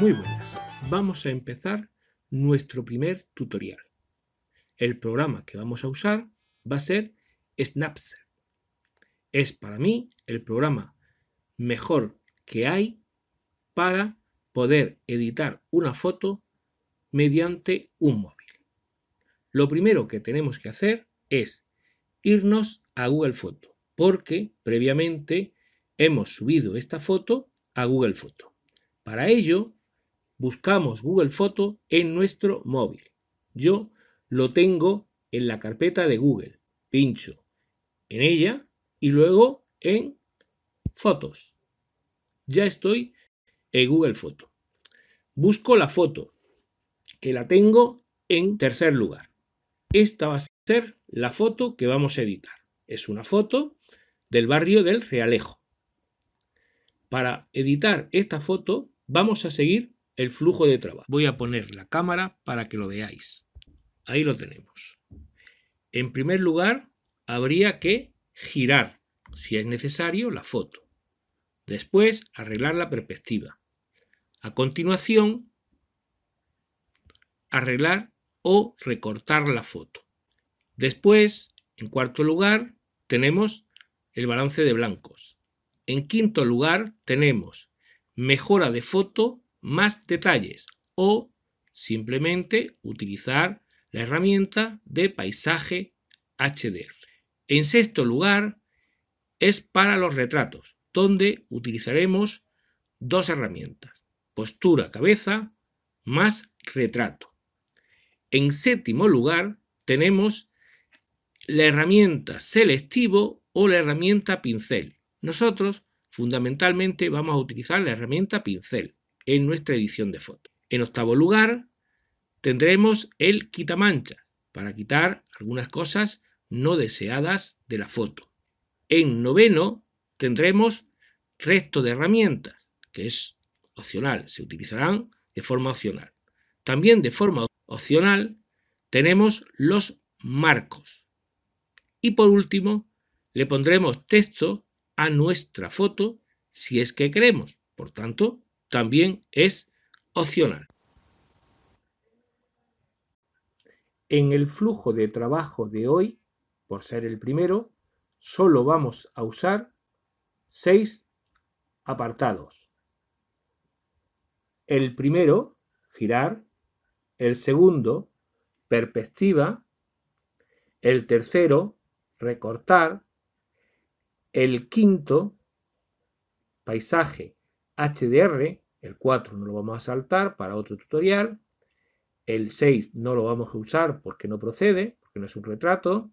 Muy buenas, vamos a empezar nuestro primer tutorial. El programa que vamos a usar va a ser Snapseed. Es para mí el programa mejor que hay para poder editar una foto mediante un móvil. Lo primero que tenemos que hacer es irnos a Google Foto, porque previamente hemos subido esta foto a Google Foto. Para ello, buscamos Google Foto en nuestro móvil. Yo lo tengo en la carpeta de Google. Pincho en ella y luego en fotos. Ya estoy en Google Foto. Busco la foto, que la tengo en tercer lugar. Esta va a ser la foto que vamos a editar. Es una foto del barrio del Realejo. Para editar esta foto vamos a seguir el flujo de trabajo. Voy a poner la cámara para que lo veáis. Ahí lo tenemos. En primer lugar, habría que girar, si es necesario, la foto. Después, arreglar la perspectiva. A continuación, arreglar o recortar la foto. Después, en cuarto lugar, tenemos el balance de blancos. En quinto lugar, tenemos mejora de foto más detalles o simplemente utilizar la herramienta de paisaje HDR. En sexto lugar, es para los retratos, donde utilizaremos dos herramientas, postura cabeza más retrato. En séptimo lugar, tenemos la herramienta selectivo o la herramienta pincel. Nosotros fundamentalmente vamos a utilizar la herramienta pincel en nuestra edición de fotos. En octavo lugar, tendremos el quitamancha para quitar algunas cosas no deseadas de la foto. En noveno, tendremos resto de herramientas, que es opcional, se utilizarán de forma opcional. También de forma opcional tenemos los marcos. Y por último, le pondremos texto a nuestra foto si es que queremos. Por tanto, también es opcional. En el flujo de trabajo de hoy, por ser el primero, solo vamos a usar seis apartados. El primero, girar. El segundo, perspectiva. El tercero, recortar. El quinto, paisaje HDR, el 4 no lo vamos a saltar para otro tutorial, el 6 no lo vamos a usar porque no procede, porque no es un retrato,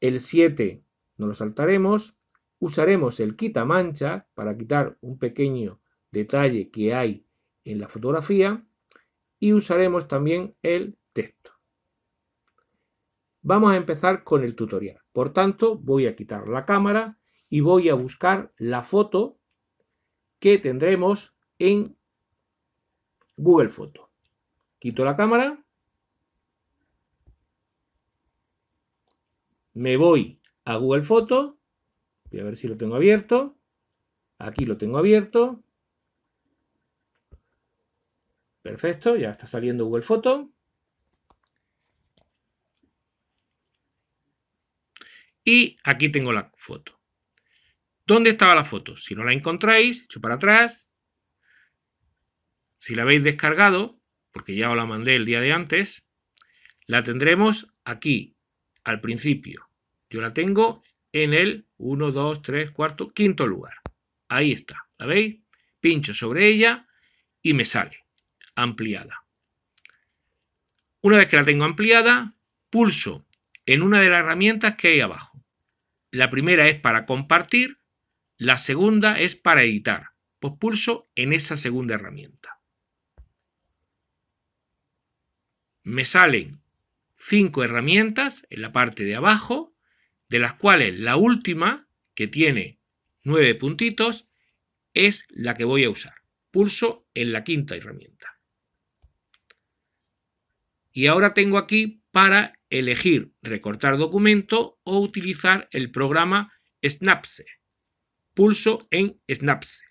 el 7 no lo saltaremos, usaremos el quita mancha para quitar un pequeño detalle que hay en la fotografía y usaremos también el texto. Vamos a empezar con el tutorial. Por tanto, voy a quitar la cámara y voy a buscar la foto que tendremos en Google Foto. Quito la cámara. Me voy a Google Foto. Voy a ver si lo tengo abierto. Aquí lo tengo abierto. Perfecto, ya está saliendo Google Foto. Y aquí tengo la foto. ¿Dónde estaba la foto? Si no la encontráis, echo para atrás. Si la habéis descargado, porque ya os la mandé el día de antes, la tendremos aquí, al principio. Yo la tengo en el 1, 2, 3, 4, quinto lugar. Ahí está, ¿la veis? Pincho sobre ella y me sale ampliada. Una vez que la tengo ampliada, pulso en una de las herramientas que hay abajo. La primera es para compartir, la segunda es para editar. Pues pulso en esa segunda herramienta. Me salen cinco herramientas en la parte de abajo, de las cuales la última, que tiene nueve puntitos, es la que voy a usar. Pulso en la quinta herramienta. Y ahora tengo aquí para elegir recortar documento o utilizar el programa Snapse pulso en Snapse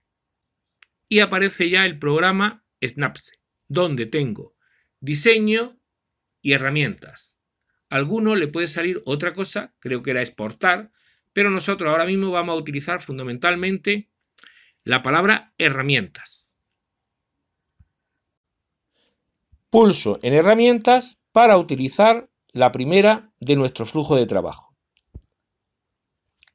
y aparece ya el programa Snapse, donde tengo diseño y herramientas. A alguno le puede salir otra cosa, creo que era exportar, pero nosotros ahora mismo vamos a utilizar fundamentalmente la palabra herramientas. Pulso en herramientas para utilizar la primera de nuestro flujo de trabajo,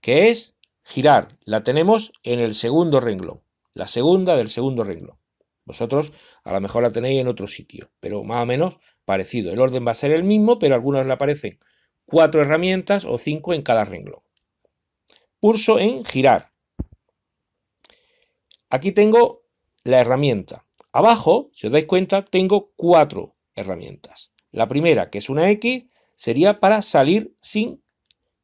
que es girar, la tenemos en el segundo renglón, la segunda del segundo renglón. Vosotros a lo mejor la tenéis en otro sitio, pero más o menos parecido. El orden va a ser el mismo, pero a algunos le aparecen cuatro herramientas o cinco en cada renglón. Pulso en girar. Aquí tengo la herramienta. Abajo, si os dais cuenta, tengo cuatro herramientas. La primera, que es una X, sería para salir sin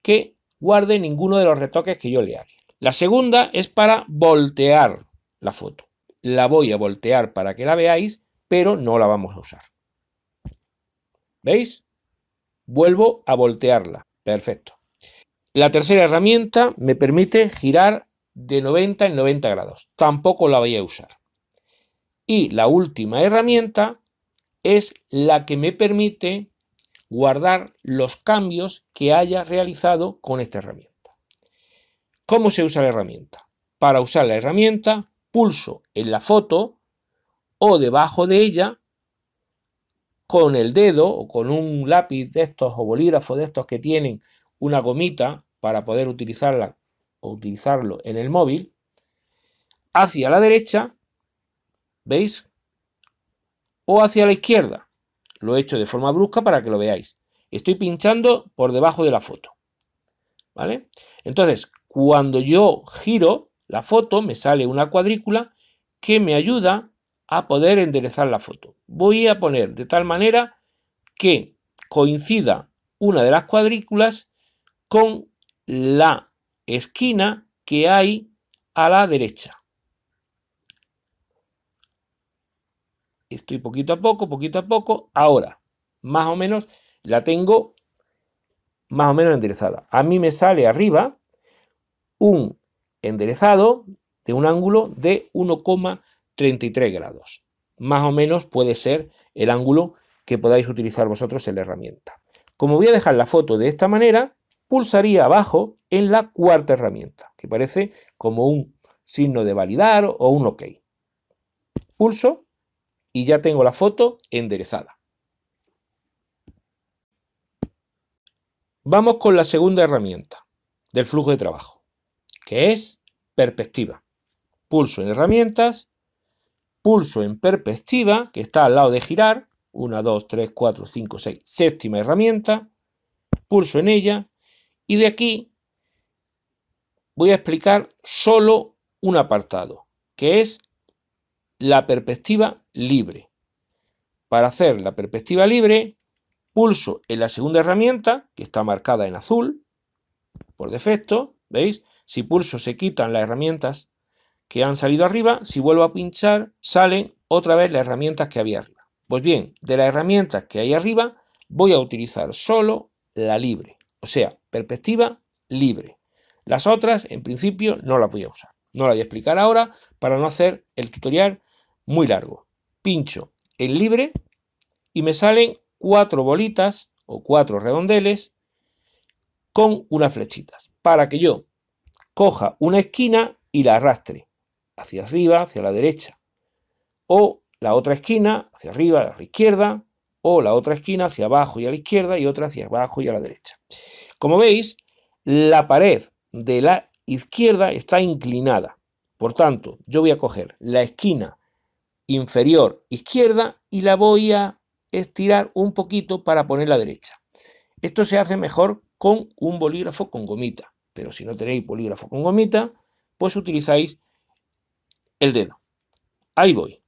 que guarde ninguno de los retoques que yo le haga. La segunda es para voltear la foto. La voy a voltear para que la veáis, pero no la vamos a usar. ¿Veis? Vuelvo a voltearla. Perfecto. La tercera herramienta me permite girar de 90 en 90 grados. Tampoco la voy a usar. Y la última herramienta es la que me permite guardar los cambios que haya realizado con esta herramienta. ¿Cómo se usa la herramienta? Para usar la herramienta, pulso en la foto o debajo de ella con el dedo o con un lápiz de estos o bolígrafos de estos que tienen una gomita para poder utilizarla o utilizarlo en el móvil, hacia la derecha, ¿veis? O hacia la izquierda. Lo he hecho de forma brusca para que lo veáis. Estoy pinchando por debajo de la foto. ¿Vale? Entonces, cuando yo giro la foto, me sale una cuadrícula que me ayuda a poder enderezar la foto. Voy a poner de tal manera que coincida una de las cuadrículas con la esquina que hay a la derecha. estoy poquito a poco, poquito a poco, ahora más o menos la tengo más o menos enderezada. A mí me sale arriba un enderezado de un ángulo de 1,33 grados. Más o menos puede ser el ángulo que podáis utilizar vosotros en la herramienta. Como voy a dejar la foto de esta manera, pulsaría abajo en la cuarta herramienta, que parece como un signo de validar o un OK. Pulso y ya tengo la foto enderezada. Vamos con la segunda herramienta del flujo de trabajo, que es perspectiva. Pulso en herramientas, pulso en perspectiva, que está al lado de girar, 1, 2, 3, 4, 5, 6, séptima herramienta, pulso en ella y de aquí voy a explicar solo un apartado, que es la perspectiva libre. Para hacer la perspectiva libre, pulso en la segunda herramienta, que está marcada en azul, por defecto, ¿veis? Si pulso se quitan las herramientas que han salido arriba, si vuelvo a pinchar salen otra vez las herramientas que había arriba. Pues bien, de las herramientas que hay arriba voy a utilizar solo la libre, o sea, perspectiva libre. Las otras, en principio, no las voy a usar. No las voy a explicar ahora para no hacer el tutorial muy largo. Pincho el libre y me salen cuatro bolitas o cuatro redondeles con unas flechitas para que yo coja una esquina y la arrastre hacia arriba, hacia la derecha. O la otra esquina hacia arriba, a la izquierda, o la otra esquina hacia abajo y a la izquierda y otra hacia abajo y a la derecha. Como veis, la pared de la izquierda está inclinada. Por tanto, yo voy a coger la esquina inferior izquierda y la voy a estirar un poquito para poner la derecha. Esto se hace mejor con un bolígrafo con gomita, pero si no tenéis bolígrafo con gomita, pues utilizáis el dedo. Ahí voy.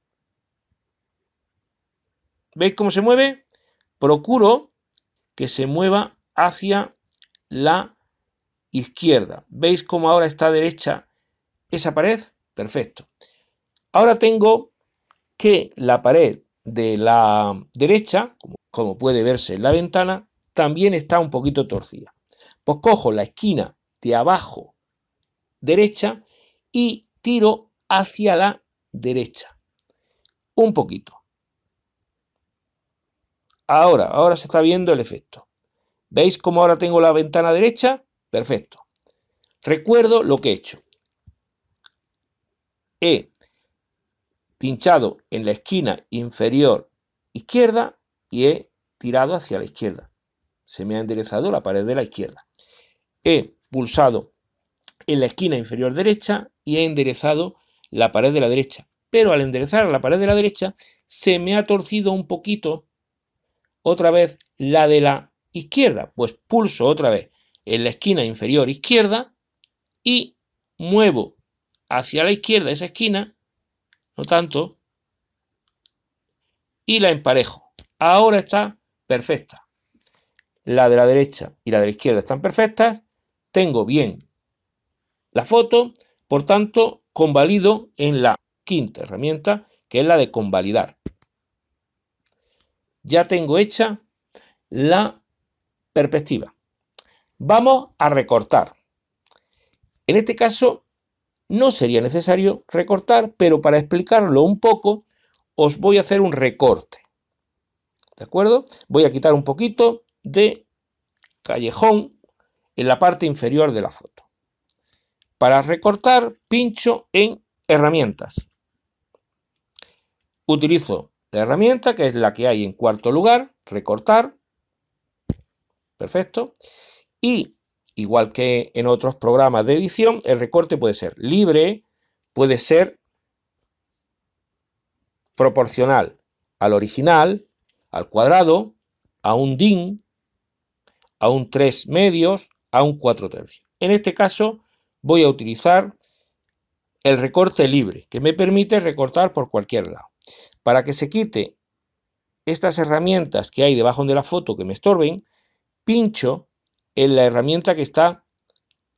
¿Veis cómo se mueve? Procuro que se mueva hacia la izquierda. ¿Veis cómo ahora está derecha esa pared? Perfecto. Ahora tengo que la pared de la derecha, como, puede verse en la ventana, también está un poquito torcida. Pues cojo la esquina de abajo derecha y tiro hacia la derecha. Un poquito. Ahora, ahora se está viendo el efecto. ¿Veis cómo ahora tengo la ventana derecha? Perfecto. Recuerdo lo que he hecho. He pinchado en la esquina inferior izquierda y he tirado hacia la izquierda. Se me ha enderezado la pared de la izquierda. He pulsado en la esquina inferior derecha y he enderezado la pared de la derecha. Pero al enderezar la pared de la derecha se me ha torcido un poquito otra vez la de la izquierda. Pues pulso otra vez en la esquina inferior izquierda y muevo hacia la izquierda esa esquina no tanto, y la emparejo. Ahora está perfecta. La de la derecha y la de la izquierda están perfectas. Tengo bien la foto, por tanto, convalido en la quinta herramienta, que es la de convalidar. Ya tengo hecha la perspectiva. Vamos a recortar. En este caso, no sería necesario recortar, pero para explicarlo un poco, os voy a hacer un recorte. ¿De acuerdo? Voy a quitar un poquito de callejón en la parte inferior de la foto. Para recortar, pincho en herramientas. Utilizo la herramienta, que es la que hay en cuarto lugar, recortar. Perfecto. Y igual que en otros programas de edición, el recorte puede ser libre, puede ser proporcional al original, al cuadrado, a un DIN, a un 3 medios, a un 4 tercios. En este caso voy a utilizar el recorte libre, que me permite recortar por cualquier lado. Para que se quite estas herramientas que hay debajo de la foto que me estorben, pincho en la herramienta que está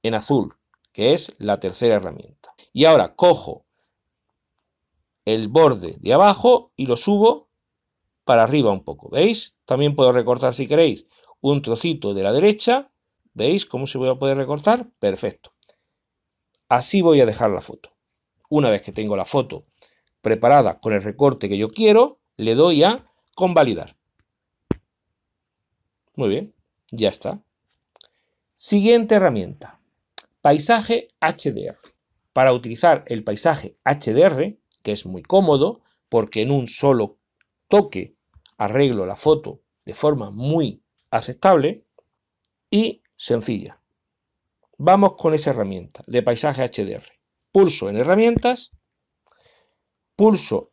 en azul, que es la tercera herramienta. Y ahora cojo el borde de abajo y lo subo para arriba un poco, ¿veis? También puedo recortar si queréis un trocito de la derecha, ¿veis cómo se voy a poder recortar? Perfecto. Así voy a dejar la foto. Una vez que tengo la foto preparada con el recorte que yo quiero, le doy a convalidar. Muy bien, ya está. Siguiente herramienta, paisaje HDR. Para utilizar el paisaje HDR, que es muy cómodo, porque en un solo toque arreglo la foto de forma muy aceptable y sencilla. Vamos con esa herramienta de paisaje HDR. Pulso en herramientas, pulso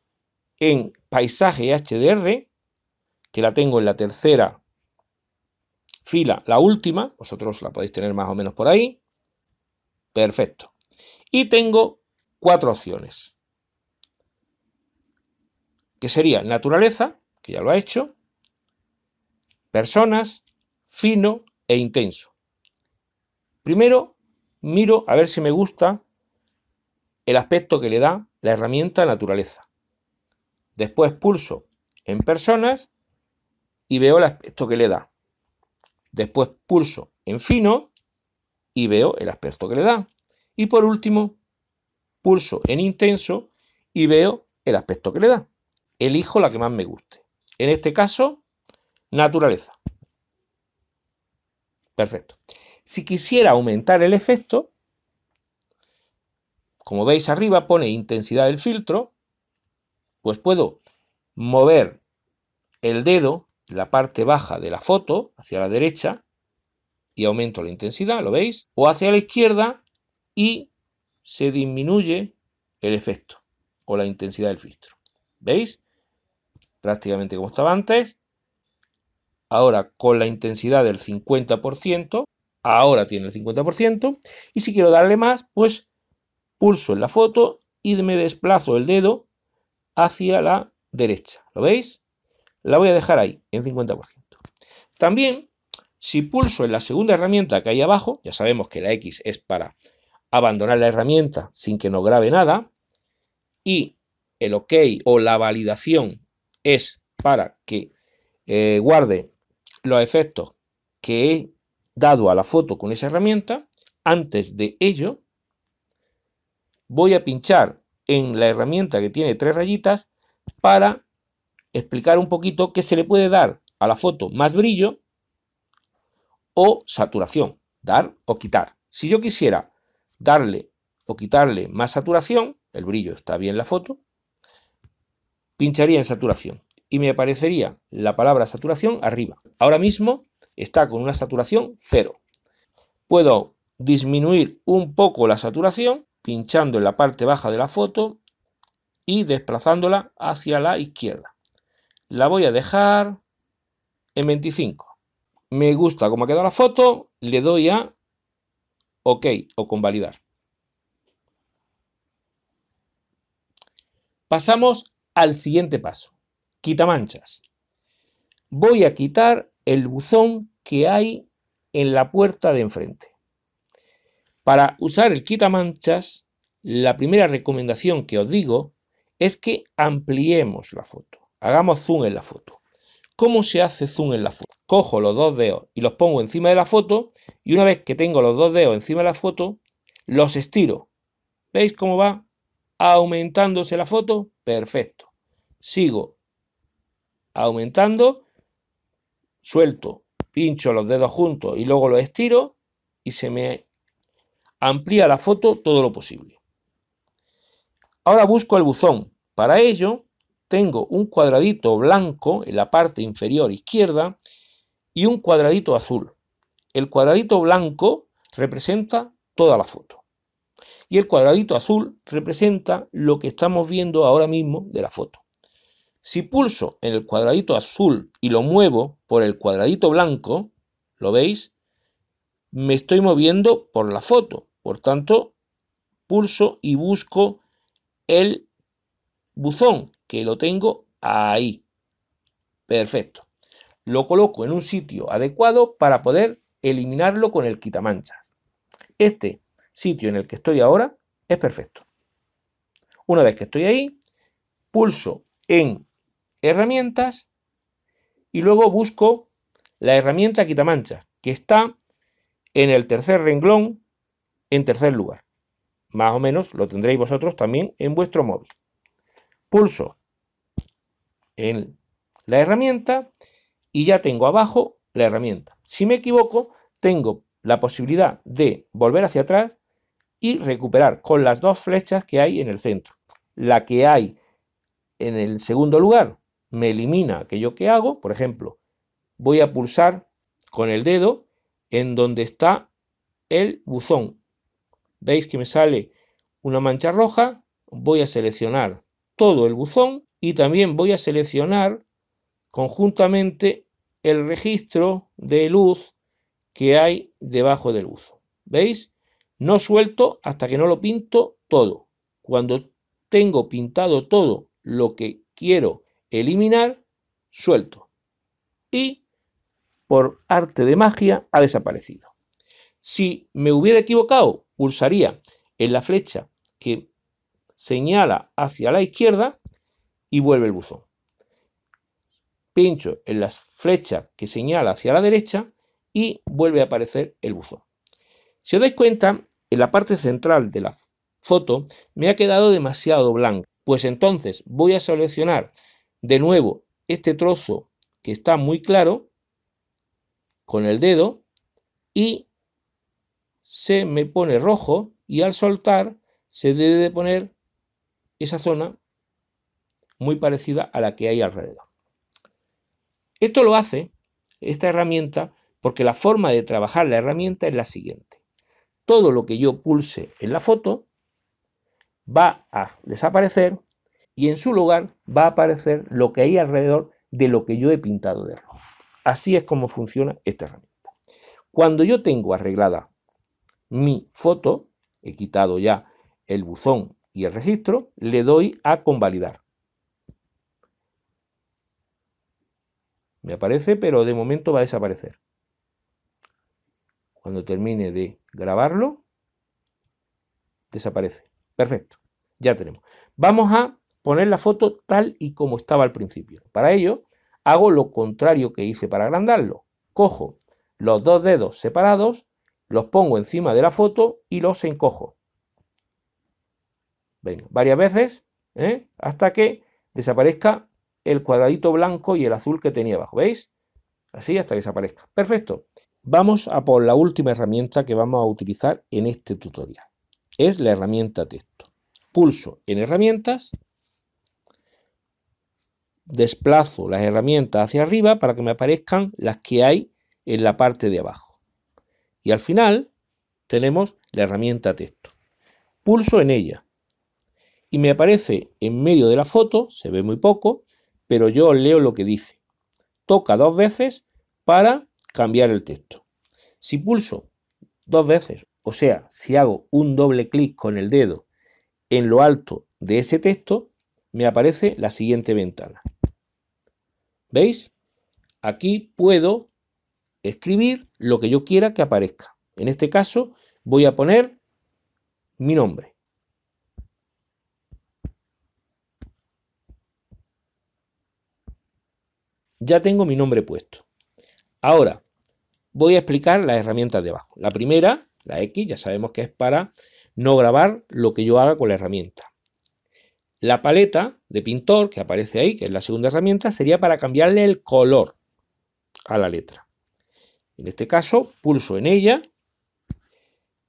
en paisaje HDR, que la tengo en la tercera fila, la última, vosotros la podéis tener más o menos por ahí. Perfecto. Y tengo cuatro opciones. Que sería naturaleza, que ya lo ha hecho, personas, fino e intenso. Primero, miro a ver si me gusta el aspecto que le da la herramienta naturaleza. Después pulso en personas y veo el aspecto que le da. Después pulso en fino y veo el aspecto que le da. Y por último, pulso en intenso y veo el aspecto que le da. Elijo la que más me guste. En este caso, naturaleza. Perfecto. Si quisiera aumentar el efecto, como veis arriba pone intensidad del filtro, pues puedo mover el dedo la parte baja de la foto, hacia la derecha, y aumento la intensidad, ¿lo veis? O hacia la izquierda y se disminuye el efecto o la intensidad del filtro. ¿Veis? Prácticamente como estaba antes. Ahora con la intensidad del 50%, ahora tiene el 50%. Y si quiero darle más, pues pulso en la foto y me desplazo el dedo hacia la derecha. ¿Lo veis? La voy a dejar ahí, en 50%. También, si pulso en la segunda herramienta que hay abajo, ya sabemos que la X es para abandonar la herramienta sin que nos grabe nada, y el OK o la validación es para que eh, guarde los efectos que he dado a la foto con esa herramienta, antes de ello voy a pinchar en la herramienta que tiene tres rayitas para explicar un poquito que se le puede dar a la foto más brillo o saturación, dar o quitar. Si yo quisiera darle o quitarle más saturación, el brillo está bien la foto, pincharía en saturación y me aparecería la palabra saturación arriba. Ahora mismo está con una saturación cero. Puedo disminuir un poco la saturación pinchando en la parte baja de la foto y desplazándola hacia la izquierda. La voy a dejar en 25. Me gusta cómo ha quedado la foto, le doy a OK o convalidar. Pasamos al siguiente paso, quita manchas. Voy a quitar el buzón que hay en la puerta de enfrente. Para usar el quitamanchas, la primera recomendación que os digo es que ampliemos la foto. Hagamos zoom en la foto. ¿Cómo se hace zoom en la foto? Cojo los dos dedos y los pongo encima de la foto y una vez que tengo los dos dedos encima de la foto, los estiro. ¿Veis cómo va aumentándose la foto? Perfecto. Sigo aumentando, suelto, pincho los dedos juntos y luego los estiro y se me amplía la foto todo lo posible. Ahora busco el buzón. Para ello, tengo un cuadradito blanco en la parte inferior izquierda y un cuadradito azul. El cuadradito blanco representa toda la foto. Y el cuadradito azul representa lo que estamos viendo ahora mismo de la foto. Si pulso en el cuadradito azul y lo muevo por el cuadradito blanco, ¿lo veis? Me estoy moviendo por la foto. Por tanto, pulso y busco el buzón, que lo tengo ahí. Perfecto. Lo coloco en un sitio adecuado para poder eliminarlo con el quitamancha. Este sitio en el que estoy ahora es perfecto. Una vez que estoy ahí, pulso en herramientas y luego busco la herramienta quitamancha que está en el tercer renglón en tercer lugar. Más o menos lo tendréis vosotros también en vuestro móvil. Pulso en la herramienta y ya tengo abajo la herramienta. Si me equivoco, tengo la posibilidad de volver hacia atrás y recuperar con las dos flechas que hay en el centro. La que hay en el segundo lugar me elimina aquello que hago. Por ejemplo, voy a pulsar con el dedo en donde está el buzón. Veis que me sale una mancha roja. Voy a seleccionar todo el buzón y también voy a seleccionar conjuntamente el registro de luz que hay debajo del uso ¿Veis? No suelto hasta que no lo pinto todo. Cuando tengo pintado todo lo que quiero eliminar, suelto. Y por arte de magia ha desaparecido. Si me hubiera equivocado, pulsaría en la flecha que señala hacia la izquierda y vuelve el buzón. Pincho en las flechas que señala hacia la derecha y vuelve a aparecer el buzón. Si os dais cuenta, en la parte central de la foto me ha quedado demasiado blanco. Pues entonces voy a seleccionar de nuevo este trozo que está muy claro con el dedo y se me pone rojo y al soltar se debe de poner esa zona muy parecida a la que hay alrededor. Esto lo hace esta herramienta porque la forma de trabajar la herramienta es la siguiente. Todo lo que yo pulse en la foto va a desaparecer y en su lugar va a aparecer lo que hay alrededor de lo que yo he pintado de rojo. Así es como funciona esta herramienta. Cuando yo tengo arreglada mi foto, he quitado ya el buzón y el registro, le doy a convalidar. Me aparece, pero de momento va a desaparecer. Cuando termine de grabarlo, desaparece. Perfecto, ya tenemos. Vamos a poner la foto tal y como estaba al principio. Para ello, hago lo contrario que hice para agrandarlo. Cojo los dos dedos separados, los pongo encima de la foto y los encojo. varias veces ¿eh? hasta que desaparezca el cuadradito blanco y el azul que tenía abajo, ¿veis? Así hasta que desaparezca. Perfecto. Vamos a por la última herramienta que vamos a utilizar en este tutorial. Es la herramienta texto. Pulso en herramientas. Desplazo las herramientas hacia arriba para que me aparezcan las que hay en la parte de abajo. Y al final tenemos la herramienta texto. Pulso en ella y me aparece en medio de la foto, se ve muy poco, pero yo leo lo que dice. Toca dos veces para cambiar el texto. Si pulso dos veces, o sea, si hago un doble clic con el dedo en lo alto de ese texto, me aparece la siguiente ventana. ¿Veis? Aquí puedo escribir lo que yo quiera que aparezca. En este caso, voy a poner mi nombre. Ya tengo mi nombre puesto. Ahora, voy a explicar las herramientas de abajo. La primera, la X, ya sabemos que es para no grabar lo que yo haga con la herramienta. La paleta de pintor que aparece ahí, que es la segunda herramienta, sería para cambiarle el color a la letra. En este caso, pulso en ella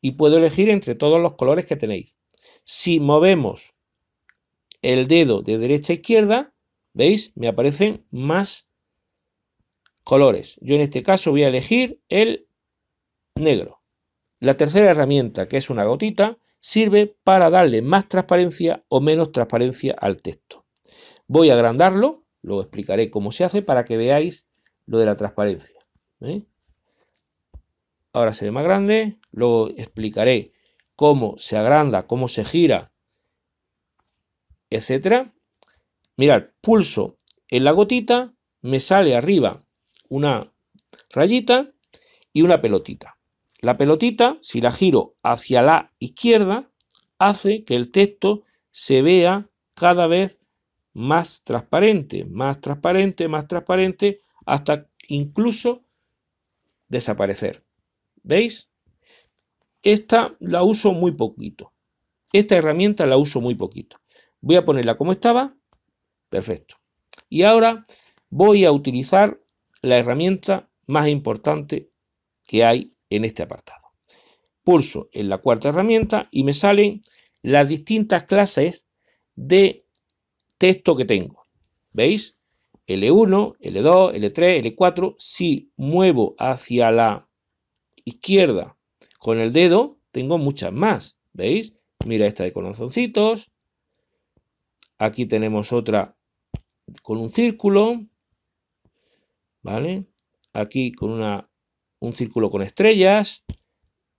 y puedo elegir entre todos los colores que tenéis. Si movemos el dedo de derecha a izquierda, ¿veis? Me aparecen más colores. Yo en este caso voy a elegir el negro. La tercera herramienta, que es una gotita, sirve para darle más transparencia o menos transparencia al texto. Voy a agrandarlo, lo explicaré cómo se hace para que veáis lo de la transparencia. ¿eh? Ahora se ve más grande, luego explicaré cómo se agranda, cómo se gira, etcétera. Mirad, pulso en la gotita, me sale arriba una rayita y una pelotita. La pelotita, si la giro hacia la izquierda, hace que el texto se vea cada vez más transparente, más transparente, más transparente, hasta incluso desaparecer. ¿Veis? Esta la uso muy poquito. Esta herramienta la uso muy poquito. Voy a ponerla como estaba. Perfecto. Y ahora voy a utilizar la herramienta más importante que hay en este apartado. Pulso en la cuarta herramienta y me salen las distintas clases de texto que tengo. ¿Veis? L1, L2, L3, L4. Si muevo hacia la izquierda con el dedo, tengo muchas más. ¿Veis? Mira esta de corazoncitos. Aquí tenemos otra con un círculo. ¿vale? Aquí con una, un círculo con estrellas,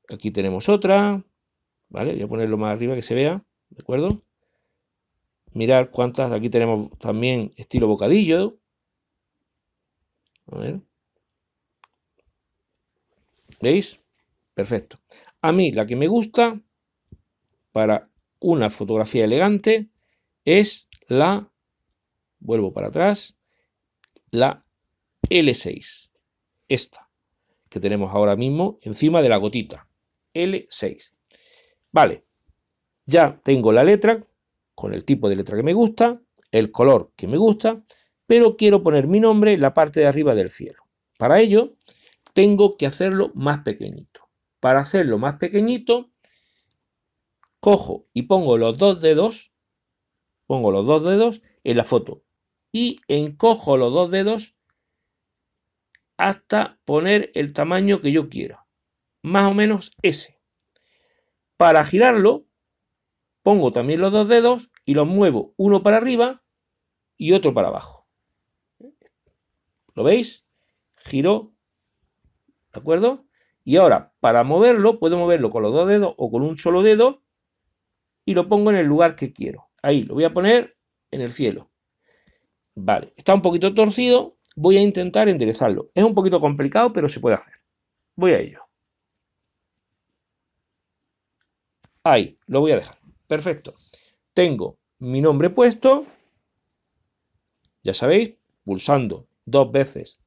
aquí tenemos otra, ¿vale? Voy a ponerlo más arriba que se vea, ¿de acuerdo? Mirar cuántas, aquí tenemos también estilo bocadillo. A ver. ¿Veis? Perfecto. A mí la que me gusta para una fotografía elegante es la, vuelvo para atrás, la L6. Esta que tenemos ahora mismo encima de la gotita. L6. Vale. Ya tengo la letra con el tipo de letra que me gusta, el color que me gusta, pero quiero poner mi nombre en la parte de arriba del cielo. Para ello, tengo que hacerlo más pequeñito. Para hacerlo más pequeñito, cojo y pongo los dos dedos, pongo los dos dedos en la foto y encojo los dos dedos hasta poner el tamaño que yo quiera. Más o menos ese. Para girarlo, pongo también los dos dedos y los muevo uno para arriba y otro para abajo. ¿Lo veis? Giro. ¿De acuerdo? Y ahora, para moverlo, puedo moverlo con los dos dedos o con un solo dedo y lo pongo en el lugar que quiero. Ahí, lo voy a poner en el cielo. Vale, está un poquito torcido, voy a intentar enderezarlo. Es un poquito complicado, pero se puede hacer. Voy a ello. Ahí, lo voy a dejar. Perfecto. Tengo mi nombre puesto. Ya sabéis, pulsando dos veces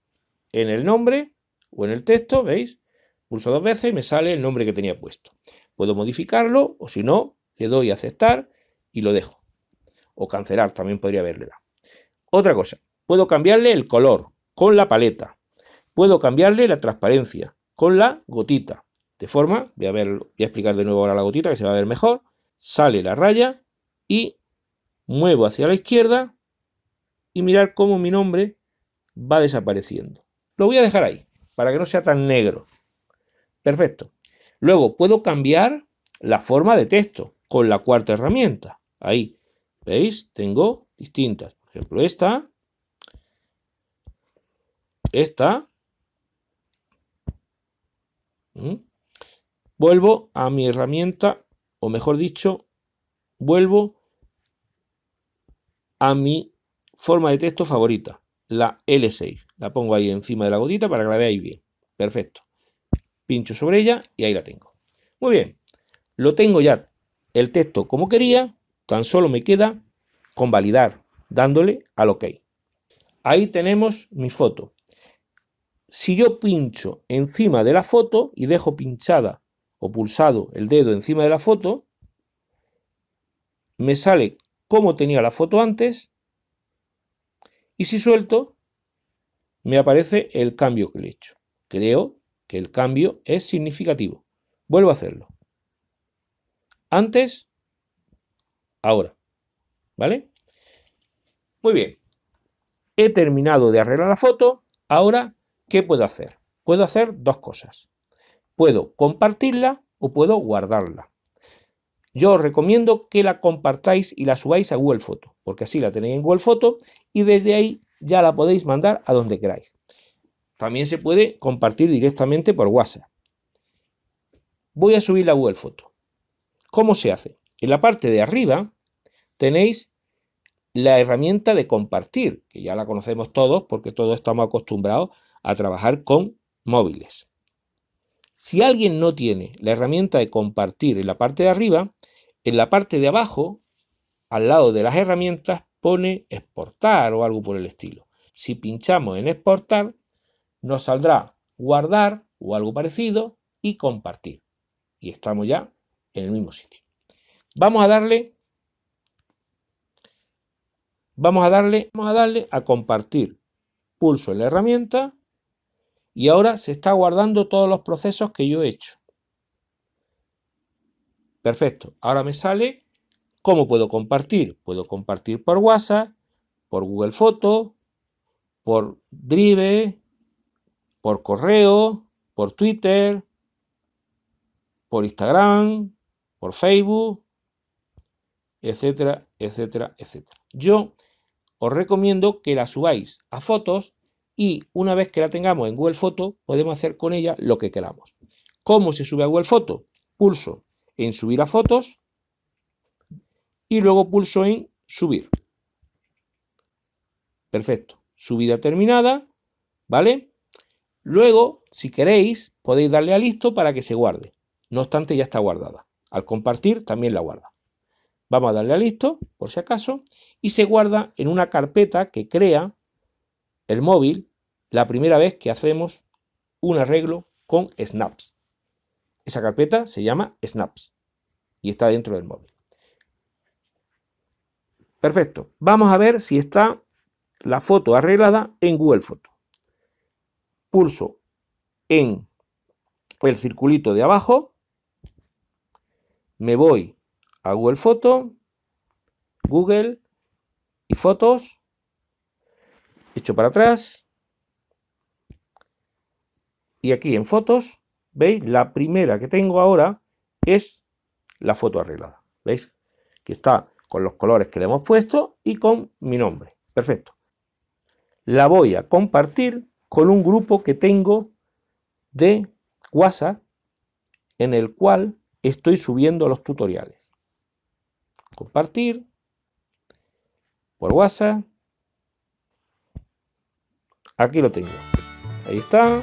en el nombre o en el texto, ¿veis? Pulso dos veces y me sale el nombre que tenía puesto. Puedo modificarlo o si no, le doy a aceptar y lo dejo. O cancelar, también podría haberle dado. Otra cosa, Puedo cambiarle el color con la paleta. Puedo cambiarle la transparencia con la gotita. De forma, voy a, explicar de nuevo ahora la gotita que se va a ver mejor. Sale la raya y muevo hacia la izquierda y mirar cómo mi nombre va desapareciendo. Lo voy a dejar ahí para que no sea tan negro. Perfecto. Luego puedo cambiar la forma de texto con la cuarta herramienta. Ahí, ¿veis? Tengo distintas. Por ejemplo, esta esta. ¿Mm? Vuelvo a mi herramienta, o mejor dicho, vuelvo a mi forma de texto favorita, la L6. La pongo ahí encima de la gotita para que la veáis bien. Perfecto. Pincho sobre ella y ahí la tengo. Muy bien. Lo tengo ya el texto como quería. Tan solo me queda con validar, dándole al OK. Ahí tenemos mi foto si yo pincho encima de la foto y dejo pinchada o pulsado el dedo encima de la foto, me sale como tenía la foto antes y si suelto, me aparece el cambio que le he hecho. Creo que el cambio es significativo. Vuelvo a hacerlo. Antes, ahora. ¿Vale? Muy bien. He terminado de arreglar la foto. Ahora ¿Qué puedo hacer? Puedo hacer dos cosas. Puedo compartirla o puedo guardarla. Yo os recomiendo que la compartáis y la subáis a Google Foto, porque así la tenéis en Google Foto y desde ahí ya la podéis mandar a donde queráis. También se puede compartir directamente por WhatsApp. Voy a subir la Google Foto. ¿Cómo se hace? En la parte de arriba tenéis la herramienta de compartir, que ya la conocemos todos porque todos estamos acostumbrados a trabajar con móviles. Si alguien no tiene la herramienta de compartir en la parte de arriba, en la parte de abajo, al lado de las herramientas, pone exportar o algo por el estilo. Si pinchamos en exportar, nos saldrá guardar o algo parecido y compartir. Y estamos ya en el mismo sitio. Vamos a darle vamos a darle vamos a darle a compartir. Pulso en la herramienta y ahora se está guardando todos los procesos que yo he hecho. Perfecto, ahora me sale cómo puedo compartir. Puedo compartir por WhatsApp, por Google Fotos, por Drive, por correo, por Twitter, por Instagram, por Facebook, etcétera, etcétera, etcétera. Yo os recomiendo que la subáis a fotos y una vez que la tengamos en Google Foto, podemos hacer con ella lo que queramos. ¿Cómo se sube a Google Foto? Pulso en subir a fotos y luego pulso en subir. Perfecto. Subida terminada, ¿vale? Luego, si queréis, podéis darle a listo para que se guarde. No obstante, ya está guardada. Al compartir, también la guarda. Vamos a darle a listo, por si acaso, y se guarda en una carpeta que crea el móvil la primera vez que hacemos un arreglo con snaps. Esa carpeta se llama snaps y está dentro del móvil. Perfecto. Vamos a ver si está la foto arreglada en Google Foto. Pulso en el circulito de abajo. Me voy a Google Foto, Google y Fotos. Hecho para atrás. Y aquí en fotos, ¿veis? La primera que tengo ahora es la foto arreglada. ¿Veis? Que está con los colores que le hemos puesto y con mi nombre. Perfecto. La voy a compartir con un grupo que tengo de WhatsApp en el cual estoy subiendo los tutoriales. Compartir por WhatsApp. Aquí lo tengo. Ahí está.